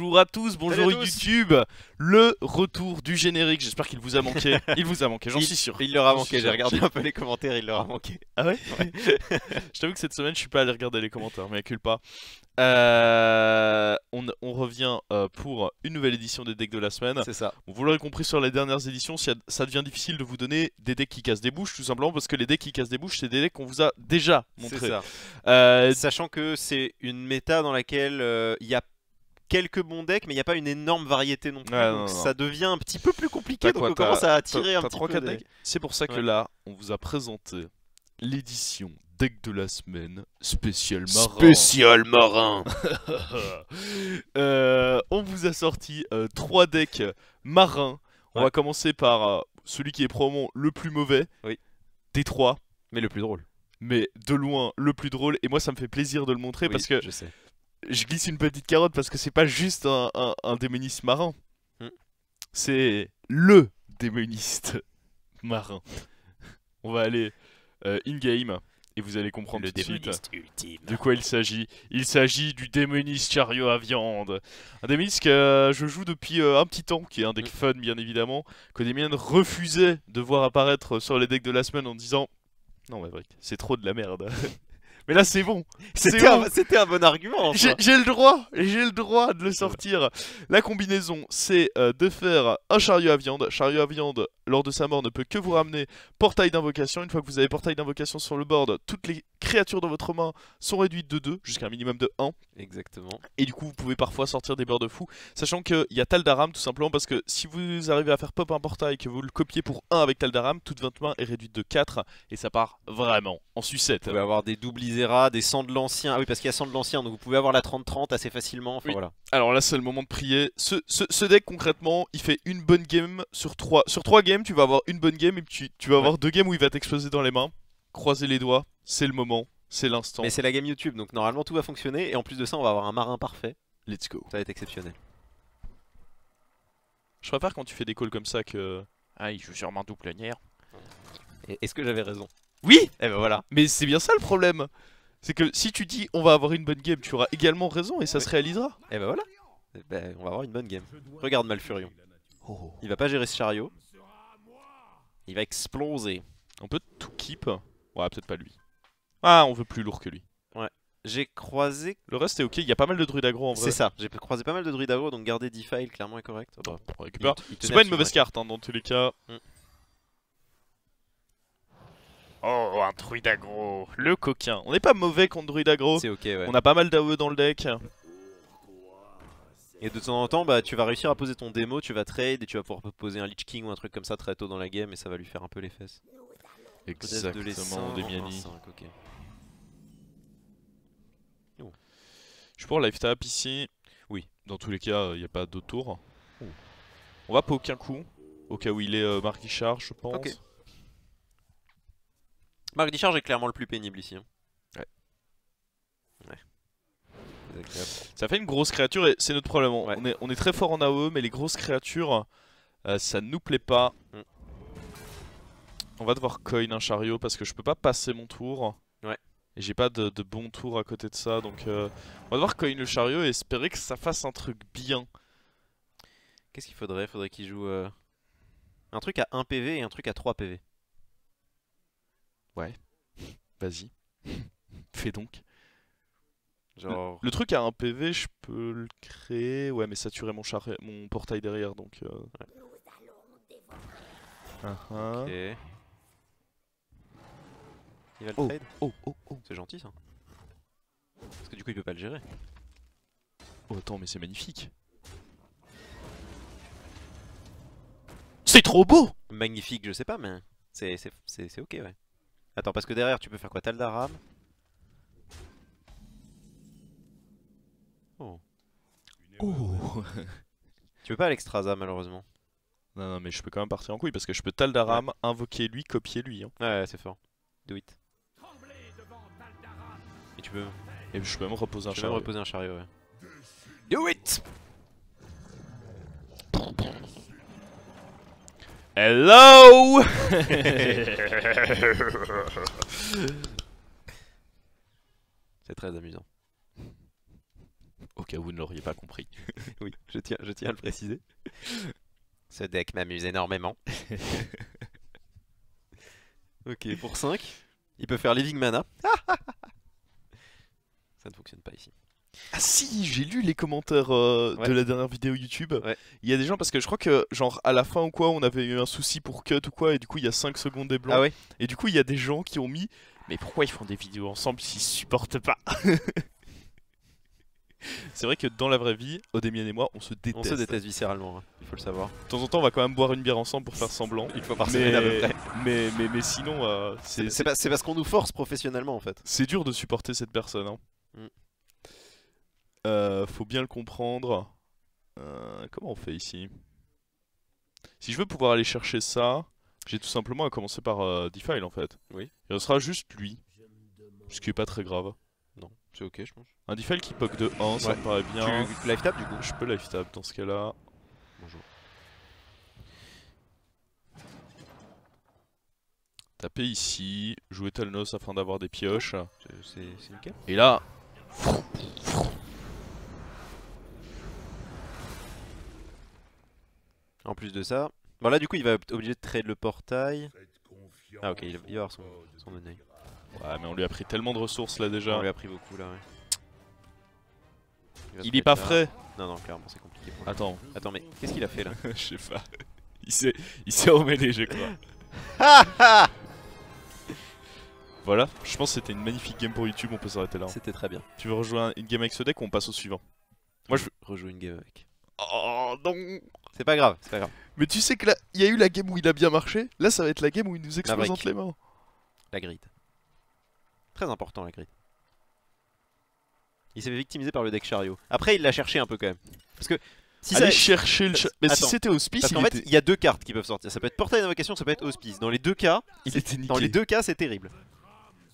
bonjour à tous, bonjour YouTube. Le retour du générique, j'espère qu'il vous a manqué. Il vous a manqué, j'en suis sûr. Il leur a manqué, j'ai regardé un peu les commentaires, il leur a manqué. Ah ouais, Je t'avoue que cette semaine, je suis pas allé regarder les commentaires, mais culpa. pas. Euh, on, revient euh, pour une nouvelle édition des decks de la semaine. C'est ça. Vous l'aurez compris sur les dernières éditions, ça devient difficile de vous donner des decks qui cassent des bouches, tout simplement parce que les decks qui cassent des bouches, c'est des decks qu'on vous a déjà montré. Ça. Euh, Sachant que c'est une méta dans laquelle il y a quelques bons decks, mais il n'y a pas une énorme variété non plus. donc ça devient un petit peu plus compliqué, donc on commence à attirer un petit peu. C'est pour ça que là, on vous a présenté l'édition deck de la semaine spécial marin. Spécial marin. Euh, on vous a sorti euh, trois 3 decks marins. On va commencer par euh, celui qui est probablement le plus mauvais. Oui. Des trois, Mais le plus drôle. Mais de loin le plus drôle. Et moi ça me fait plaisir de le montrer parce que je sais je glisse une petite carotte parce que c'est pas juste un, démoniste marin, hmm. C'est LE démoniste marin. On va aller euh, in-game et vous allez comprendre tout de suite de quoi il s'agit. Il s'agit du démoniste chariot à viande. Un démoniste que euh, je joue depuis euh, un petit temps, qui est un deck hmm. fun bien évidemment, que Damien refusait de voir apparaître sur les decks de la semaine en disant « Non, Maverick, c'est trop de la merde ». Mais là, c'est bon. C'était un, bon. argument. J'ai le droit, j'ai le droit de le sortir. La combinaison, c'est euh, de faire un chariot à viande. Chariot à viande, lors de sa mort, ne peut que vous ramener portail d'invocation. Une fois que vous avez portail d'invocation sur le board, toutes les créatures dans votre main sont réduites de 2 jusqu'à un minimum de 1. Exactement. Et du coup, vous pouvez parfois sortir des boards de fous. Sachant qu'il y a Taldaram, tout simplement, parce que si vous arrivez à faire pop un portail que vous le copiez pour 1 avec Taldaram, toute votre main est réduite de 4 et ça part vraiment en sucette. Vous pouvez avoir des doublis des sangs de l'ancien. Ah oui, parce qu'il y a sangs de l'ancien, donc vous pouvez avoir la 30-30 assez facilement. voilà. Alors là, c'est le moment de prier. Ce, deck, concrètement, il fait une bonne game sur 3. Sur 3 games, tu vas avoir une bonne game et tu, tu vas avoir deux games où il va t'exploser dans les mains. Croisez les doigts, c'est le moment, c'est l'instant. Mais c'est la game YouTube, donc normalement tout va fonctionner. Et en plus de ça, on va avoir un marin parfait. Let's go. Ça va être exceptionnel. Je préfère quand tu fais des calls comme ça que. Ah, il joue sûrement double double Est-ce que j'avais raison oui Eh ben voilà. Mais c'est bien ça le problème. C'est que si tu dis on va avoir une bonne game, tu auras également raison et ça se réalisera. Eh ben voilà. Eh ben, on va avoir une bonne game. Regarde Malfurion. Oh, oh. Il va pas gérer ce chariot. Il va exploser. On peut tout keep. Ouais, peut-être pas lui. Ah, on veut plus lourd que lui. Ouais. J'ai croisé... Le reste est ok, il y a pas mal de druides aggro en vrai. C'est ça, j'ai croisé pas mal de druides aggro donc garder Defile clairement est correct. C'est pas une mauvaise carte hein, dans tous les cas. Mm. Oh, un druide aggro Le coquin On n'est pas mauvais contre druide aggro. C'est ok, On a pas mal d'AOE dans le deck. Et de temps en temps, bah, tu vas réussir à poser ton démo, tu vas trade et tu vas pouvoir poser un Lich King ou un truc comme ça très tôt dans la game et ça va lui faire un peu les fesses. Exactement, Demiani. Oh. Je pourrais pour ici. Oui. Dans tous les cas, il euh, n'y a pas d'autour. tour. Oh. On va pas aucun coup, au cas où il est euh, Marquis je pense. Marc est clairement le plus pénible ici. Hein. Ouais. Ouais. Ça fait une grosse créature et c'est notre problème. On, est, très fort en AOE, mais les grosses créatures, euh, ça nous plaît pas. Mm. On va devoir coin un chariot parce que je peux pas passer mon tour. Ouais. Et j'ai pas de, de, bon tour à côté de ça. Donc euh, on va devoir coin le chariot et espérer que ça fasse un truc bien. Qu'est-ce qu'il faudrait Faudrait qu'il joue euh, un truc à 1 PV et un truc à 3 PV. Ouais, vas-y, fais donc. Genre... Le, truc a un PV, je peux le créer, ouais, mais saturer mon, char... mon portail derrière, donc... Euh... Ouais. Ah, ah. Il va le oh, Oh, oh, oh C'est gentil, ça. Parce que du coup, il peut pas le gérer. Oh, attends, mais c'est magnifique C'est trop beau Magnifique, je sais pas, mais c'est ok, ouais. Attends, parce que derrière, tu peux faire quoi Taldaram Oh. Oh Tu peux pas l'extraza malheureusement. Non, non, mais je peux quand même partir en couille parce que je peux Taldaram, invoquer lui, copier lui. Hein. Ouais, c'est fort. Do it. Et tu peux. Et je peux même reposer un chariot. Je peux même reposer un chariot, ouais. Do it Hello C'est très amusant. Au cas où vous ne l'auriez pas compris. oui, je tiens, je tiens à le préciser. Ce deck m'amuse énormément. ok, pour 5, il peut faire Living Mana. Ah, ah, ah, Ça ne fonctionne pas ici. Ah si, j'ai lu les commentaires euh, de la dernière vidéo YouTube. Il y a des gens parce que je crois que genre à la fin ou quoi, on avait eu un souci pour cut ou quoi et du coup il y a 5 secondes des blancs. Ah et du coup il y a des gens qui ont mis mais pourquoi ils font des vidéos ensemble s'ils supportent pas C'est vrai que dans la vraie vie, Odemian et moi, on se déteste. On se déteste viscéralement, hein, il faut le savoir. De temps en temps, on va quand même boire une bière ensemble pour faire semblant. Il faut par à peu près. Mais, mais, sinon, euh, c'est parce qu'on nous force professionnellement en fait. C'est dur de supporter cette personne. Hein. Euh, faut bien le comprendre. Euh, comment on fait ici Si je veux pouvoir aller chercher ça, j'ai tout simplement à commencer par euh, Defile en fait. Oui. Il sera juste lui. Ce qui est pas très grave. Non, c'est ok je pense. Un Defile qui poke de 1, ça me paraît bien. du coup Je peux life tap dans ce cas là. Bonjour. Taper ici, jouer Talnos afin d'avoir des pioches. Et là, En plus de ça. Bon, là, du coup, il va être obligé de trade le portail. Ah, ok, il va avoir son, son Ouais, mais on lui a pris tellement de ressources là déjà. On lui a pris beaucoup là, ouais. Il, est pas frais Non, non, clairement, c'est compliqué. Pour Attends. Attends, mais qu'est-ce qu'il a fait là Je sais pas. Il s'est emmêlé, je crois. voilà, je pense que c'était une magnifique game pour YouTube, on peut s'arrêter là. Hein. C'était très bien. Tu veux rejoindre une game avec ce deck ou on passe au suivant Moi je veux. Rejouer une game avec. Oh non c'est pas grave, c'est pas grave. Mais tu sais que là, il y a eu la game où il a bien marché. Là, ça va être la game où il nous explose les mains. La grid. Très important, la grid. Il s'est fait victimiser par le deck chariot. Après, il l'a cherché un peu quand même. Parce que. Si chercher le Mais si c'était hospice. Parce fait, il y a deux cartes qui peuvent sortir. Ça peut être portail d'invocation, ça peut être hospice. Dans les deux cas, il Dans les deux cas, c'est terrible.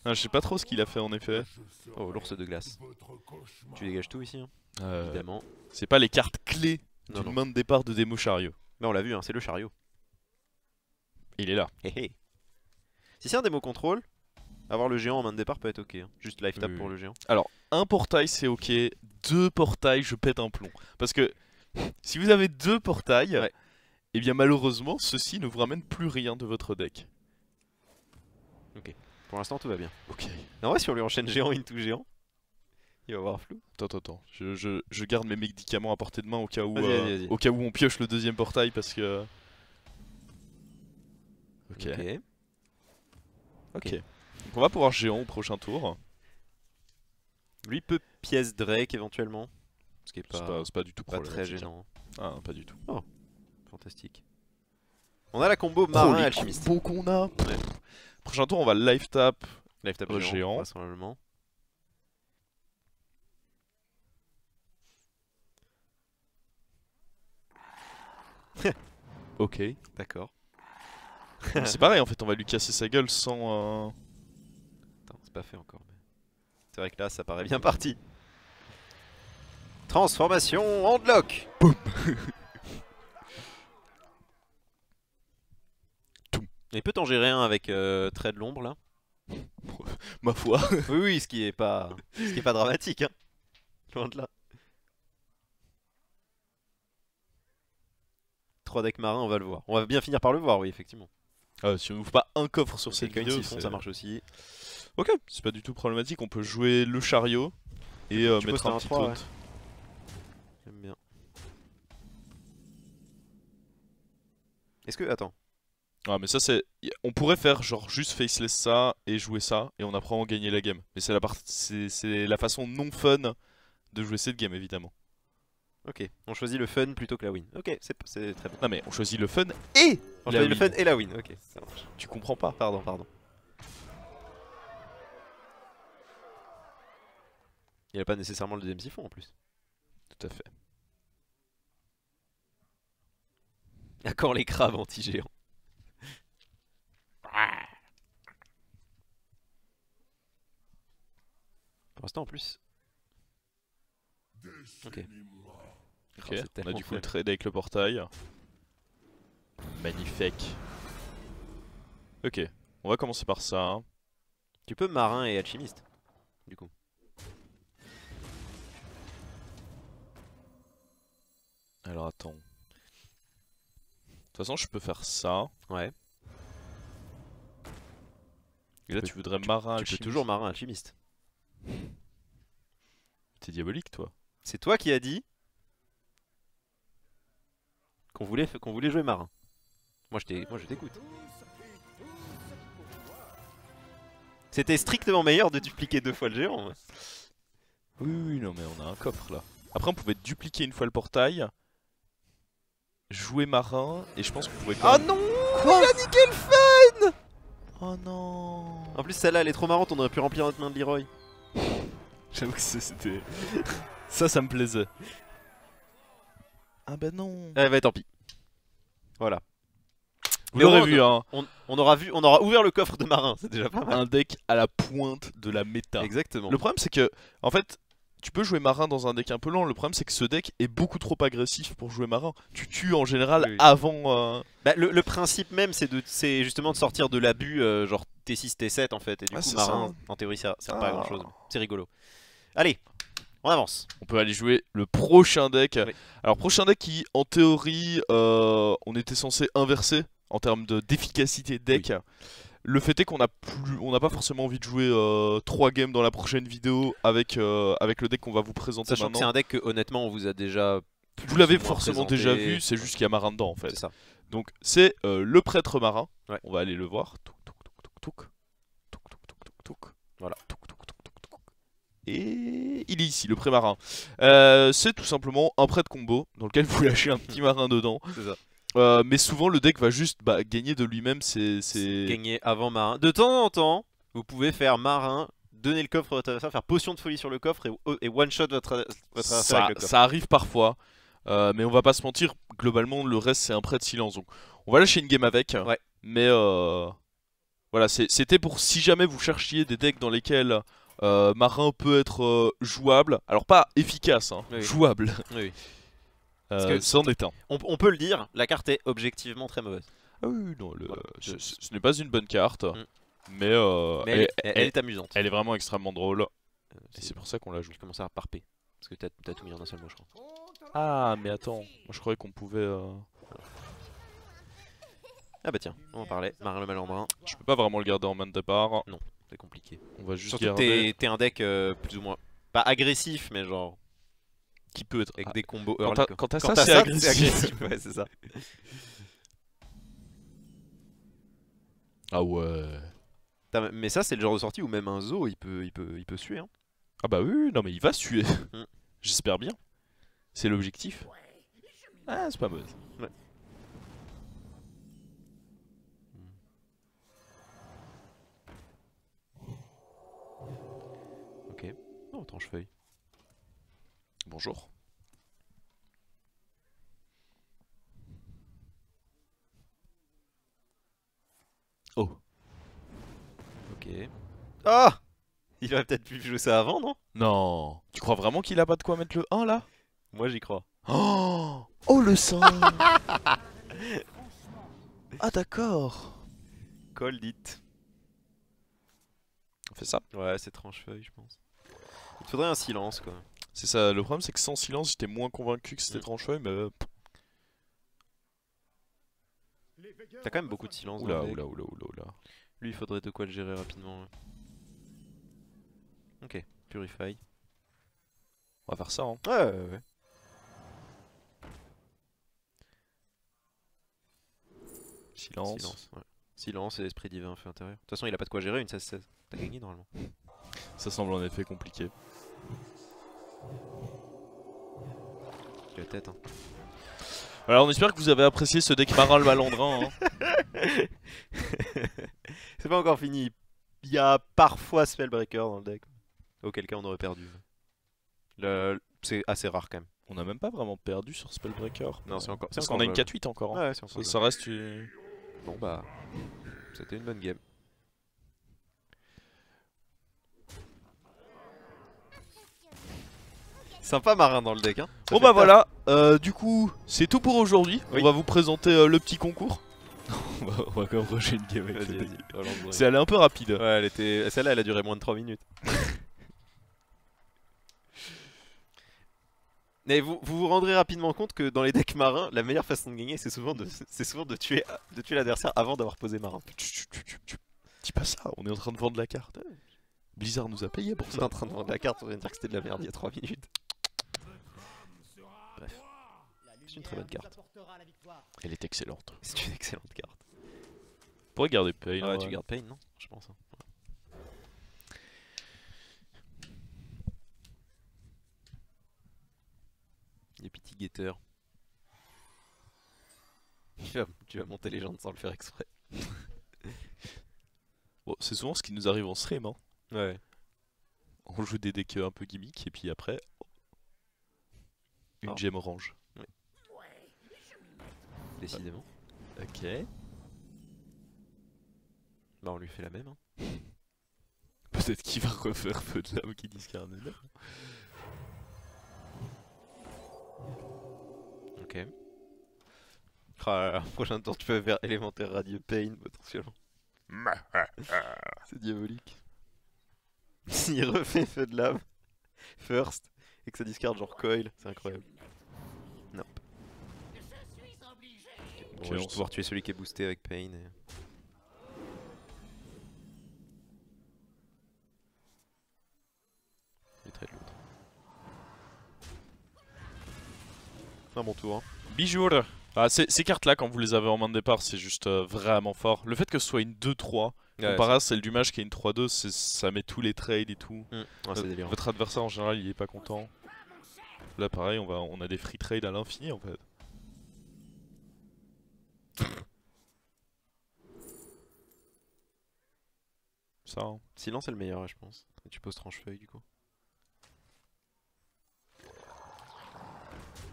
Ah, je sais pas trop ce qu'il a fait en effet. Oh, l'ours de glace. Tu dégages tout ici, hein. Euh, évidemment. C'est pas les cartes clés non, main de départ de démo chariot. Mais on l'a vu, hein, c'est le chariot. Il est là. Si c'est un démo contrôle, avoir le géant en main de départ peut être ok. Hein. Juste life tap pour le géant. Alors, un portail, c'est ok. Deux portails, je pète un plomb. Parce que si vous avez deux portails, Et eh bien malheureusement, ceci ne vous ramène plus rien de votre deck. Ok Pour l'instant, tout va bien. Ok. Non vrai, si on lui enchaîne géant into géant, il va avoir flou. Attends, attends, je, je, garde mes médicaments à portée de main au cas où, euh, au cas où on pioche le deuxième portail parce que. Ok. Ok. Donc on va pouvoir géant au prochain tour. Lui peut pièce Drake éventuellement. Ce qui est pas, pas, pas, du tout pas très hein. gênant. Hein. Ah, pas du tout. Oh. fantastique. On a la combo marin alchimiste. combo qu'on a. Prochain tour, on va life tap, life tap géant. géant. ok, d'accord. c'est pareil en fait, on va lui casser sa gueule sans... Euh, Attends, c'est pas fait encore. Mais... C'est vrai que là, ça paraît bien parti. Transformation handlock Boum Il peut-on gérer un avec euh, trait de l'ombre là Ma foi Oui, oui, ce qui est pas, ce qui est pas dramatique, hein. Loin de là. trois decks marins, on va le voir. On va bien finir par le voir, oui, effectivement. Euh, si on ouvre pas un coffre sur cette vidéo, ça marche aussi. Ok, c'est pas du tout problématique, on peut jouer le chariot et euh, mettre un, petit J'aime bien. Est-ce que... Attends. Ah mais ça c'est... On pourrait faire genre juste faceless ça et jouer ça et on apprend à gagner la game. Mais c'est la, partie c'est la façon non fun de jouer cette game évidemment. Ok, on choisit le fun plutôt que la win. Ok, c'est très bon. Non mais on choisit le fun et la win. le fun et la win, ok. Ça marche. Tu comprends pas, pardon, pardon. Il n'y a pas nécessairement le deuxième siphon en plus. Tout à fait. D'accord les crabes anti-géants Pour l'instant en plus. Ok on a du coup le trade avec le portail. Magnifique. Ok, on va commencer par ça. Hein. Tu peux marin et alchimiste, du coup. Alors attends. De toute façon, je peux faire ça. Ouais. Et là, tu, voudrais marin alchimiste. Tu peux toujours marin alchimiste. T'es diabolique, toi. C'est toi qui as dit qu'on voulait, qu'on voulait jouer marin. Moi je t'écoute. C'était strictement meilleur de dupliquer deux fois le géant. Oui, oui, non mais on a un coffre là. Après on pouvait dupliquer une fois le portail, jouer marin, et je pense qu'on pouvait... Ah non Quoi Il a le fun Oh non En plus celle-là elle est trop marrante, on aurait pu remplir notre main de Leroy. J'avoue que c'était... ça, ça me plaisait. Ah bah non eh bah tant pis. Voilà. Vous l'aurez vu, on, on, aura vu, on aura ouvert le coffre de marin, c'est déjà pas mal. Un deck à la pointe de la méta. Exactement. Le problème, c'est que, en fait, tu peux jouer marin dans un deck un peu lent. Le problème, c'est que ce deck est beaucoup trop agressif pour jouer marin. Tu tues en général avant. Euh, bah, le, principe même, c'est justement de sortir de l'abus, euh, genre T6, T7 en fait. Et du coup, marin, en théorie, ça sert pas à ah. grand chose. C'est rigolo. Allez, on avance. On peut aller jouer le prochain deck. Alors, prochain deck qui, en théorie, euh, on était censé inverser en termes d'efficacité deck. Le fait est qu'on n'a plus, on pas forcément envie de jouer euh, 3 games dans la prochaine vidéo avec, euh, avec le deck qu'on va vous présenter Sachant maintenant. c'est un deck que honnêtement on vous a déjà Vous l'avez forcément déjà vu, c'est juste qu'il y a marin dedans en fait. Ça. Donc c'est euh, le prêtre marin, on va aller le voir. Voilà il est ici, le pré-marin. Euh, c'est tout simplement un prêt de combo dans lequel vous lâchez un petit marin dedans. Euh, mais souvent le deck va juste bah, gagner de lui-même C'est Gagner avant marin. De temps en temps, vous pouvez faire marin, donner le coffre à votre adversaire, faire potion de folie sur le coffre et, one-shot votre, ça, Ça arrive parfois, euh, mais on va pas se mentir, globalement le reste c'est un prêt de silence. on va lâcher une game avec, mais voilà, c'était pour si jamais vous cherchiez des decks dans lesquels euh, marin peut être euh, jouable, alors pas efficace, hein, jouable. Oui. Euh, C'en est un. On, peut le dire, la carte est objectivement très mauvaise. Ah oui, non, ce, n'est pas une bonne carte, mm. mais, elle, est amusante. Elle est vraiment extrêmement drôle, et c'est pour ça qu'on la joue. Je à reparper, parce que t'as tout mis en un seul mot, je crois. Ah, mais attends, moi je croyais qu'on pouvait... Ah bah tiens, on en parler, Marin le brun Je peux pas vraiment le garder en main de départ. Non c'est compliqué. On va juste t'es un deck euh, plus ou moins, pas agressif, mais genre, qui peut être ah, avec des combos Quand t'as ça, c'est agressif. c'est ça. Ah ouais. Mais ça, c'est le genre de sortie où même un zoo, il peut, il peut, il peut suer. Hein. Ah bah oui, non mais il va suer. Mm. J'espère bien. C'est l'objectif. Ah, c'est pas mauvais. Ouais. Non, oh, tranche Bonjour. Oh. Ok. Ah Il aurait peut-être pu jouer ça avant, non Non. Tu crois vraiment qu'il a pas de quoi mettre le 1 là Moi j'y crois. Oh Oh le sang Ah d'accord. Cold it. On fait ça Ouais, c'est tranche-feuille, je pense. Il faudrait un silence quoi. C'est ça, le problème c'est que sans silence j'étais moins convaincu que c'était mmh. mais mais... Euh, T'as quand même beaucoup de silence oula, oula, oula, oula, oula. Lui il faudrait de quoi le gérer rapidement. Ok, purify. On va faire ça hein. Ouais ouais ouais. Silence. Silence, Silence et l'esprit divin fait intérieur. De toute façon il a pas de quoi gérer une 16-16. T'as gagné normalement. Ça semble en effet compliqué. La tête. Hein. Alors on espère que vous avez apprécié ce deck le Malandrin. Hein. C'est pas encore fini. Il y a parfois Spellbreaker dans le deck. Auquel cas on aurait perdu. Le... C'est assez rare quand même. On n'a même pas vraiment perdu sur Spellbreaker. Non, c'est encore. Parce qu'on a une 4-8 encore. Hein. Ouais c'est encore ça, ça, reste. Bon bah. C'était une bonne game. Sympa marin dans le deck. Hein. Bon bah voilà, euh, du coup c'est tout pour aujourd'hui. On va vous présenter euh, le petit concours. on, va, quand même une game avec C'est allé un peu rapide. elle était... Celle-là elle a duré moins de 3 minutes. Mais vous, vous, rendrez rapidement compte que dans les decks marins, la meilleure façon de gagner, c'est souvent de, souvent de tuer, de tuer l'adversaire avant d'avoir posé marin. Dis pas ça, on est en train de vendre la carte. Blizzard nous a payé pour ça. On est en train de vendre la carte, on vient de dire que c'était de la merde il y a 3 minutes. C'est une très bonne carte. Elle est excellente. C'est une excellente carte. Pourquoi garder Payne ah Ouais, tu gardes Payne non Je pense. Hein. Les petits guetteurs. Tu vas, monter les gens sans le faire exprès. c'est souvent ce qui nous arrive en stream. Hein. Ouais. On joue des decks un peu gimmick et puis après. Une ah. gemme orange décidément. Ok. Bah on lui fait la même. Hein. Peut-être qu'il va refaire Feu de lame qui discarde là. Ok. Ah, euh, prochain tour tu peux faire élémentaire radio pain potentiellement. C'est diabolique. S'il refait feu de lame, first, et que ça discarde genre coil, c'est incroyable. On va pouvoir tuer celui qui est boosté avec Pain. Un bon tour. Hein. ah, ces cartes là quand vous les avez en main de départ c'est juste euh, vraiment fort. Le fait que ce soit une 2-3 ouais, comparé à celle du match qui est une 3-2 ça met tous les trades et tout. Mm. Euh, votre adversaire en général il est pas content. Là pareil on, va, on a des free trades à l'infini en fait. Hein. silence est le meilleur, je pense. tu poses tranche-feuille du coup.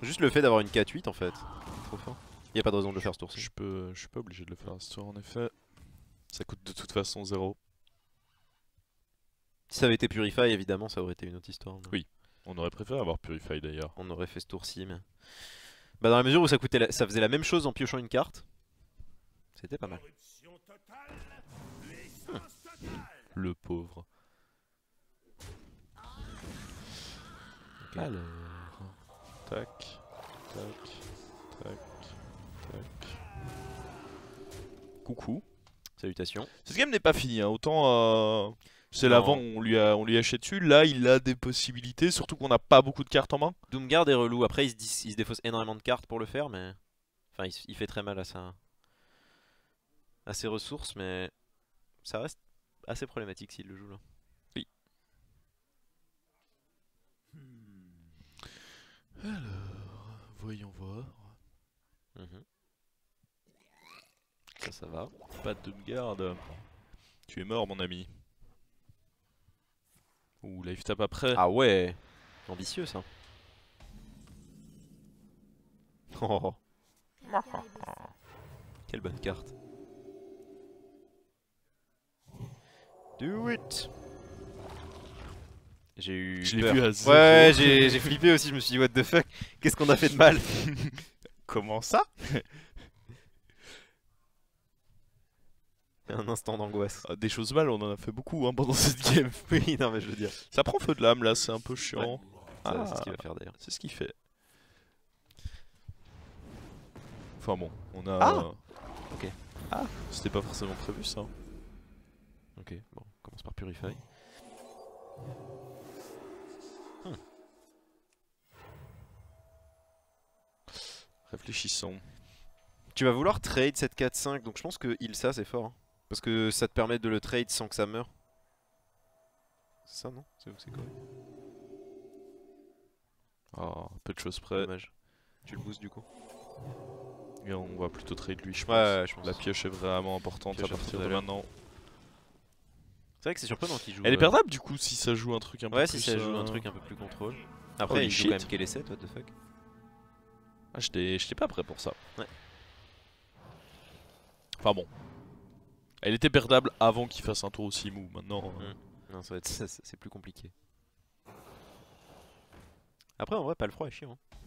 Juste le fait d'avoir une 4-8 en fait, trop fort. Y a pas de raison de le faire ce tour-ci. Je peux, je suis pas obligé de le faire ce tour en effet. Ça coûte de toute façon 0. Si ça avait été Purify, évidemment, ça aurait été une autre histoire. Oui, on aurait préféré avoir Purify d'ailleurs. On aurait fait ce tour-ci, mais. Bah, dans la mesure où ça, coûtait ça faisait la même chose en piochant une carte, c'était pas mal. Le pauvre. Alors... Tac, tac, tac, tac. Coucou. Salutations. Ce game n'est pas fini hein. autant... Euh, c'est l'avant, on lui a, on lui a dessus. Là, il a des possibilités, surtout qu'on n'a pas beaucoup de cartes en main. Doomguard est relou. Après, il se, il se défausse énormément de cartes pour le faire, mais. Enfin, il, fait très mal à, sa... à ses ressources, mais. Ça reste assez problématique s'il le joue là. Oui. Hmm. Alors, voyons voir. Mhm. Ça, ça va. Pas de garde. Tu es mort, mon ami. Ouh, life tap après. Ah ouais Ambitieux, ça. Oh. Quelle bonne carte. Do it J'ai eu ouais, j'ai flippé aussi, je me suis dit what the fuck, qu'est-ce qu'on a fait de mal Comment ça Un instant d'angoisse. Ah, des choses mal, on en a fait beaucoup hein, pendant cette game. oui, non mais je veux dire. Ça prend feu de l'âme là, c'est un peu chiant. Ah, c'est ce qu'il va ah, faire d'ailleurs. C'est ce qu'il fait. Enfin bon, on a... Ah Ok. Ah C'était pas forcément prévu ça. Ok, bon, on commence par Purify. Hmm. Réfléchissons. Tu vas vouloir trade cette 4-5, donc je pense que il ça c'est fort. Hein. Parce que ça te permet de le trade sans que ça meure. C'est ça non C'est c'est Oh, peu de choses près. Dommage. Tu le boostes du coup Et on va plutôt trade lui, je pense. je pense. La pioche est vraiment importante à partir de maintenant c'est surprenant qu'il joue. Elle est euh, perdable du coup si ça joue un truc un peu plus. Ouais, si ça joue un euh, truc un peu plus contrôle. Après, il joue quand même quel what the fuck. Ah, j'étais pas prêt pour ça. Enfin bon. Elle était perdable avant qu'il fasse un tour aussi mou. Maintenant. Euh. Hmm. Non, ça va être. C'est plus compliqué. Après, en vrai, pas le froid est chiant. Hein.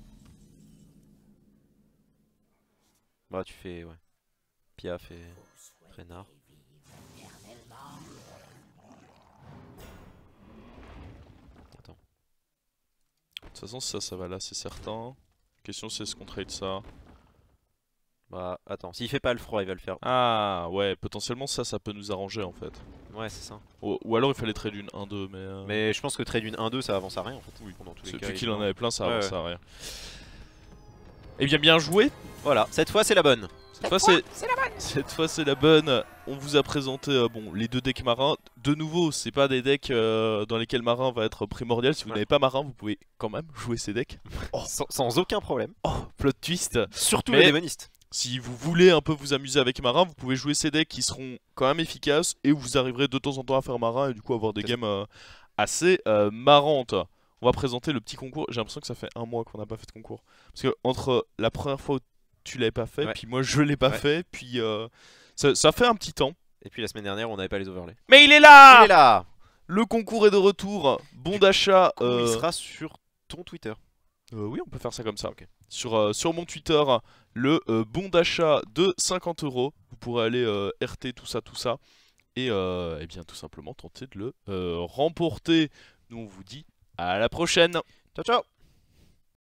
Bah, tu fais. Ouais. Piaf et. Renard. toute façon, ça, ça va là, c'est certain. La question, c'est ce qu'on trade ça. Bah, attends, s'il fait pas le froid, il va le faire. Ah, ouais, potentiellement ça, ça peut nous arranger en fait. Ouais, c'est ça. Ou, alors il fallait trade une 1-2, mais. Euh, mais je pense que trade une 1-2, ça avance à rien en fait. Oui, pendant tous les cas. Vu qu'il en avait plein, ça avance à rien. Eh bien, bien joué Voilà, cette fois c'est la bonne. Cette, fois, c'est la bonne Cette fois c'est la bonne. On vous a présenté euh, bon les deux decks marins de nouveau, c'est pas des decks euh, dans lesquels marin va être primordial. Si vous n'avez pas marin, vous pouvez quand même jouer ces decks. Oh. Sans, aucun problème. Oh, plot twist. Surtout les démonistes. Si vous voulez un peu vous amuser avec marin, vous pouvez jouer ces decks qui seront quand même efficaces et vous arriverez de temps en temps à faire marin et du coup avoir des games euh, assez euh, marrantes. On va présenter le petit concours. J'ai l'impression que ça fait un mois qu'on n'a pas fait de concours. Parce que entre la première fois où tu l'avais pas fait, puis moi je l'ai pas fait, puis ça fait un petit temps. Et puis la semaine dernière, on n'avait pas les overlays. Mais il est là Il est là Le concours est de retour. Bon d'achat. Il euh, sera sur ton Twitter. Euh, oui, on peut faire ça comme ça. ok Sur, euh, sur mon Twitter, le bon d'achat de 50 euros. Vous pourrez aller RT, tout ça, tout ça. Et, et, eh bien tout simplement tenter de le remporter. Nous, on vous dit à la prochaine. Ciao, ciao